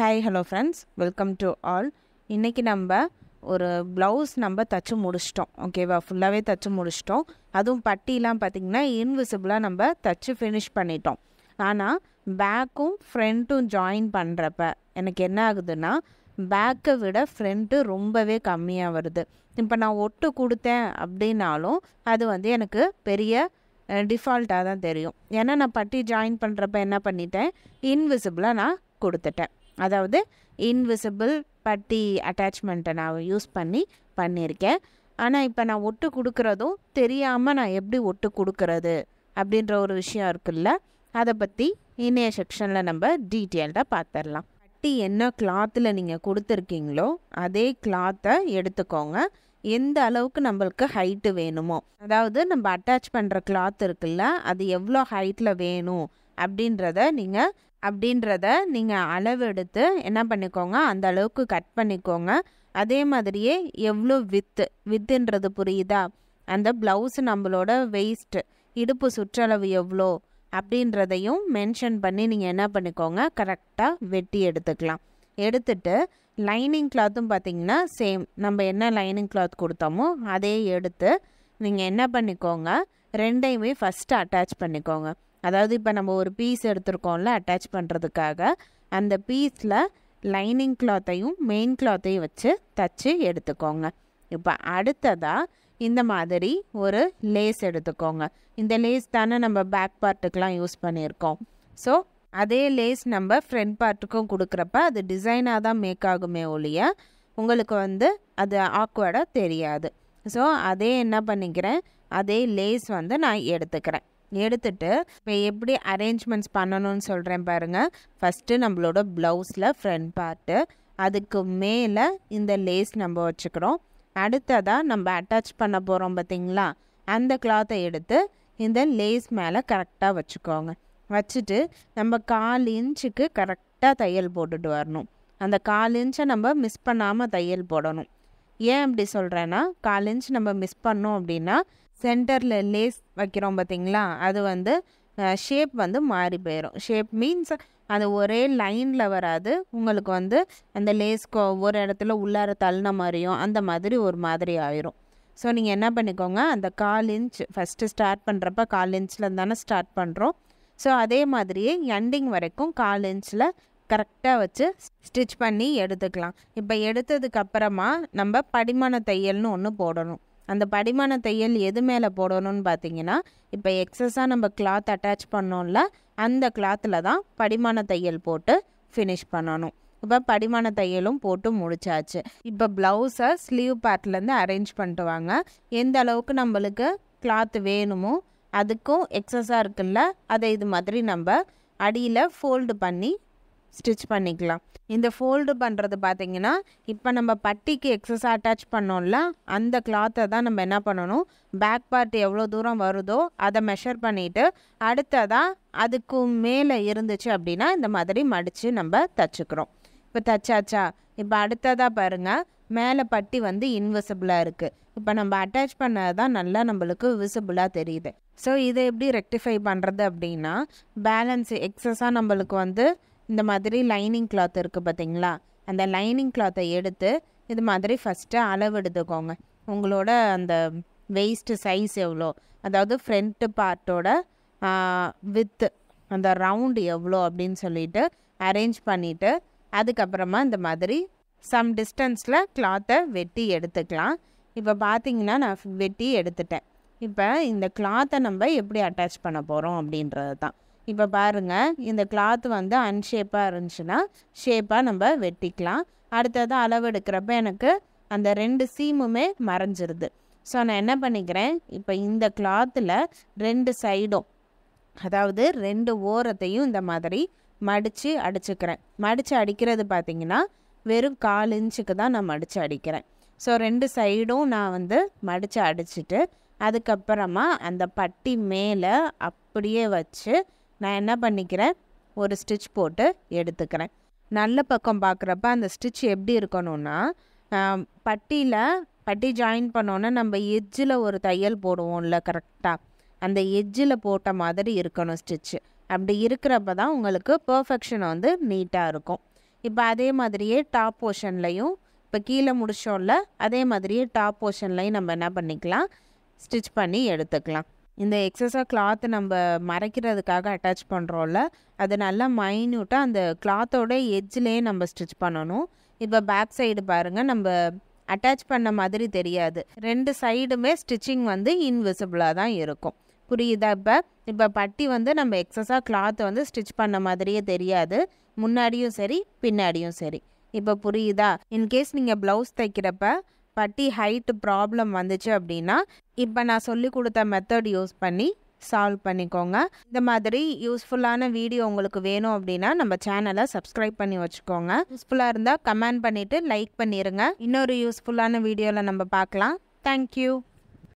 hi hello friends welcome to all இன்றைக்கி நம்ம ஒரு ப்ளவுஸ் நம்ம தைச்சி முடிச்சிட்டோம் ஓகேவா ஃபுல்லாகவே தைச்சி முடிச்சிட்டோம் அதுவும் பட்டிலாம் பார்த்திங்கன்னா இன்விசிபிளாக நம்ம தைச்சி ஃபினிஷ் பண்ணிட்டோம் ஆனால் பேக்கும் ஃப்ரண்ட்டும் ஜாயின் பண்ணுறப்ப எனக்கு என்ன ஆகுதுன்னா பேக்கை விட ஃப்ரண்ட்டு ரொம்பவே கம்மியாக வருது இப்போ நான் ஒட்டு கொடுத்தேன் அப்படின்னாலும் அது வந்து எனக்கு பெரிய டிஃபால்ட்டாக தான் தெரியும் ஏன்னா நான் பட்டி ஜாயின் பண்ணுறப்ப என்ன பண்ணிட்டேன் இன்விசிபிளாக நான் கொடுத்துட்டேன் அதாவது இன்விசிபிள் பட்டி அட்டாச்மெண்ட்டை நான் யூஸ் பண்ணி பண்ணியிருக்கேன் ஆனால் இப்போ நான் ஒட்டு கொடுக்குறதும் தெரியாமல் நான் எப்படி ஒட்டு கொடுக்கறது அப்படின்ற ஒரு விஷயம் இருக்குல்ல அதை பற்றி இணைய செக்ஷனில் நம்ம டீட்டெயில்டாக பார்த்துடலாம் பட்டி என்ன கிளாத்தில் நீங்கள் கொடுத்துருக்கீங்களோ அதே கிளாத்தை எடுத்துக்கோங்க எந்த அளவுக்கு நம்மளுக்கு ஹைட்டு வேணுமோ அதாவது நம்ம அட்டாச் பண்ணுற கிளாத் இருக்குல்ல அது எவ்வளோ ஹைட்டில் வேணும் அப்படின்றத நீங்கள் அப்படின்றத நீங்கள் அளவெடுத்து என்ன பண்ணிக்கோங்க அந்த அளவுக்கு கட் பண்ணிக்கோங்க அதே மாதிரியே எவ்வளோ வித்து வித்துன்றது புரியுதா அந்த ப்ளவுஸ் நம்மளோட வெயிஸ்ட்டு இடுப்பு சுற்றளவு எவ்வளோ அப்படின்றதையும் மென்ஷன் பண்ணி நீங்கள் என்ன பண்ணிக்கோங்க கரெக்டாக வெட்டி எடுத்துக்கலாம் எடுத்துட்டு லைனிங் கிளாத்தும் பார்த்திங்கன்னா சேம் நம்ம என்ன லைனிங் கிளாத் கொடுத்தோமோ அதே எடுத்து நீங்கள் என்ன பண்ணிக்கோங்க ரெண்டையுமே ஃபஸ்ட்டு அட்டாச் பண்ணிக்கோங்க அதாவது இப்போ நம்ம ஒரு பீஸ் எடுத்திருக்கோம்ல அட்டாச் பண்ணுறதுக்காக அந்த பீஸில் லைனிங் கிளாத்தையும் மெயின் கிளாத்தையும் வச்சு தச்சு எடுத்துக்கோங்க இப்போ அடுத்ததாக இந்த மாதிரி ஒரு லேஸ் எடுத்துக்கோங்க இந்த லேஸ் தானே நம்ம பேக் பார்ட்டுக்கெலாம் யூஸ் பண்ணியிருக்கோம் ஸோ அதே லேஸ் நம்ம ஃப்ரண்ட் பார்ட்டுக்கும் கொடுக்குறப்ப அது டிசைனாக தான் மேக் ஆகுமே ஒழிய உங்களுக்கு வந்து அது ஆக்வர்டாக தெரியாது ஸோ அதே என்ன பண்ணிக்கிறேன் அதே லேஸ் வந்து நான் எடுத்துக்கிறேன் எடுத்துட்டு இப்போ எப்படி அரேஞ்ச்மெண்ட்ஸ் பண்ணணும்னு சொல்கிறேன் பாருங்கள் ஃபஸ்ட்டு நம்மளோட ப்ளவுஸில் ஃப்ரண்ட் பார்ட்டு அதுக்கு மேலே இந்த லேஸ் நம்ம வச்சுக்கிறோம் அடுத்ததாக நம்ம அட்டாச் பண்ண போகிறோம் பார்த்திங்களா அந்த கிளாத்தை எடுத்து இந்த லேஸ் மேலே கரெக்டாக வச்சுக்கோங்க வச்சுட்டு நம்ம கால் இன்ச்சுக்கு கரெக்டாக தையல் போட்டுட்டு வரணும் அந்த கால் இன்ச்சை நம்ம மிஸ் பண்ணாமல் தையல் போடணும் ஏன் அப்படி சொல்கிறேன்னா கால் இன்ச் நம்ம மிஸ் பண்ணோம் அப்படின்னா சென்டரில் லேஸ் வைக்கிறோம் பார்த்திங்களா அது வந்து ஷேப் வந்து மாறி போயிடும் ஷேப் மீன்ஸ் அது ஒரே லைனில் வராது உங்களுக்கு வந்து அந்த லேஸ் ஒவ்வொரு இடத்துல உள்ளார தள்ளின மாதிரியும் அந்த மாதிரி ஒரு மாதிரி ஆயிரும் ஸோ நீங்கள் என்ன பண்ணிக்கோங்க அந்த கால் இன்ச் ஃபஸ்ட்டு ஸ்டார்ட் பண்ணுறப்ப கால் இன்ச்சில் தானே ஸ்டார்ட் பண்ணுறோம் ஸோ அதே மாதிரியே எண்டிங் வரைக்கும் கால் இன்ச்சில் கரெக்டாக வச்சு ஸ்டிச் பண்ணி எடுத்துக்கலாம் இப்போ எடுத்ததுக்கப்புறமா நம்ம படிமான தையல்னு ஒன்று போடணும் அந்த படிமான தையல் எது மேலே போடணும்னு பார்த்தீங்கன்னா இப்போ எக்ஸஸாக நம்ம கிளாத் அட்டாச் பண்ணோம்ல அந்த கிளாத்தில் தான் படிமான தையல் போட்டு ஃபினிஷ் பண்ணணும் இப்போ படிமான தையலும் போட்டு முடிச்சாச்சு இப்போ ப்ளவுஸை ஸ்லீவ் பார்ட்லேருந்து அரேஞ்ச் பண்ணிட்டு வாங்க எந்த அளவுக்கு நம்மளுக்கு கிளாத் வேணுமோ அதுக்கும் எக்ஸஸாக இருக்குல்ல அதை இது மாதிரி நம்ம அடியில் ஃபோல்டு பண்ணி ஸ்டிச் பண்ணிக்கலாம் இந்த ஃபோல்டு பண்ணுறது பார்த்திங்கன்னா இப்போ நம்ம பட்டிக்கு எக்ஸஸ் அட்டாச் பண்ணோம்ல அந்த கிளாத்தை தான் நம்ம என்ன பண்ணணும் பேக் பார்ட் எவ்வளோ தூரம் வருதோ அதை மெஷர் பண்ணிவிட்டு அடுத்ததாக அதுக்கு மேலே இருந்துச்சு அப்படின்னா இந்த மாதிரி மடித்து நம்ம தச்சுக்கிறோம் இப்போ தச்சாச்சா இப்போ அடுத்ததாக பாருங்கள் மேலே பட்டி வந்து இன்விசிபிளாக இருக்குது இப்போ நம்ம அட்டாச் பண்ணது தான் நல்லா நம்மளுக்கு விசிபிளாக தெரியுது ஸோ இதை எப்படி ரெக்டிஃபை பண்ணுறது அப்படின்னா பேலன்ஸ் எக்ஸஸாக நம்மளுக்கு வந்து இந்த மாதிரி லைனிங் கிளாத் இருக்குது பார்த்தீங்களா அந்த லைனிங் கிளாத்தை எடுத்து இது மாதிரி ஃபஸ்ட்டு அளவு எடுத்துக்கோங்க உங்களோட அந்த வெயிஸ்ட்டு சைஸ் எவ்வளோ அதாவது ஃப்ரண்ட்டு பார்ட்டோட வித்து அந்த ரவுண்டு எவ்வளோ அப்படின்னு சொல்லிட்டு அரேஞ்ச் பண்ணிவிட்டு அதுக்கப்புறமா இந்த மாதிரி சம் டிஸ்டன்ஸில் கிளாத்தை வெட்டி எடுத்துக்கலாம் இப்போ பார்த்தீங்கன்னா நான் வெட்டி எடுத்துட்டேன் இப்போ இந்த கிளாத்தை நம்ம எப்படி அட்டாச் பண்ண போகிறோம் அப்படின்றது தான் இப்போ பாருங்கள் இந்த கிளாத் வந்து அன்ஷேப்பாக இருந்துச்சுன்னா ஷேப்பாக நம்ம வெட்டிக்கலாம் அடுத்தது அளவு எடுக்கிறப்ப எனக்கு அந்த ரெண்டு சீமுமே மறைஞ்சிருது ஸோ நான் என்ன பண்ணிக்கிறேன் இப்போ இந்த கிளாத்தில் ரெண்டு சைடும் அதாவது ரெண்டு ஓரத்தையும் இந்த மாதிரி மடித்து அடிச்சுக்கிறேன் மடித்து அடிக்கிறது பார்த்திங்கன்னா வெறும் கால் இன்ச்சுக்கு தான் நான் மடித்து அடிக்கிறேன் ஸோ ரெண்டு சைடும் நான் வந்து மடித்து அடிச்சுட்டு அதுக்கப்புறமா அந்த பட்டி மேலே அப்படியே வச்சு நான் என்ன பண்ணிக்கிறேன் ஒரு ஸ்டிச் போட்டு எடுத்துக்கிறேன் நல்ல பக்கம் பார்க்குறப்ப அந்த ஸ்டிச் எப்படி இருக்கணும்னா பட்டியில் பட்டி ஜாயின் பண்ணோன்னே நம்ம எஜ்ஜில் ஒரு தையல் போடுவோம்ல கரெக்டாக அந்த எஜ்ஜில் போட்ட மாதிரி இருக்கணும் ஸ்டிச்சு அப்படி இருக்கிறப்ப தான் உங்களுக்கு பர்ஃபெக்ஷன் வந்து நீட்டாக இருக்கும் இப்போ அதே மாதிரியே டாப் போர்ஷன்லையும் இப்போ கீழே முடிச்சோம்ல அதே மாதிரியே டாப் போர்ஷன்லையும் நம்ம என்ன பண்ணிக்கலாம் ஸ்டிச் பண்ணி எடுத்துக்கலாம் இந்த எக்ஸஸாக கிளாத்து நம்ம மறைக்கிறதுக்காக அட்டாச் பண்ணுறோம்ல அது நல்லா மைன்யூட்டாக அந்த கிளாத்தோட எஜ்ஜிலே நம்ம ஸ்டிச் பண்ணணும் இப்போ பேக் சைடு பாருங்கள் நம்ம அட்டாச் பண்ண மாதிரி தெரியாது ரெண்டு சைடுமே ஸ்டிச்சிங் வந்து இன்விசிபிளாக தான் இருக்கும் புரியுதா இப்போ இப்போ பட்டி வந்து நம்ம எக்ஸஸாக கிளாத்தை வந்து ஸ்டிச் பண்ண மாதிரியே தெரியாது முன்னாடியும் சரி பின்னாடியும் சரி இப்போ புரியுதா இன்கேஸ் நீங்கள் ப்ளவுஸ் தைக்கிறப்ப பட்டி ஹைட்டு ப்ராப்ளம் வந்துச்சு அப்படின்னா இப்போ நான் சொல்லி கொடுத்த மெத்தட் யூஸ் பண்ணி சால்வ் பண்ணிக்கோங்க இந்த மாதிரி யூஸ்ஃபுல்லான வீடியோ உங்களுக்கு வேணும் அப்படின்னா நம்ம சேனலை சப்ஸ்கிரைப் பண்ணி வச்சுக்கோங்க யூஸ்ஃபுல்லாக இருந்தால் கமெண்ட் பண்ணிவிட்டு லைக் பண்ணிடுங்க இன்னொரு யூஸ்ஃபுல்லான வீடியோவில் நம்ம பார்க்கலாம் தேங்க்யூ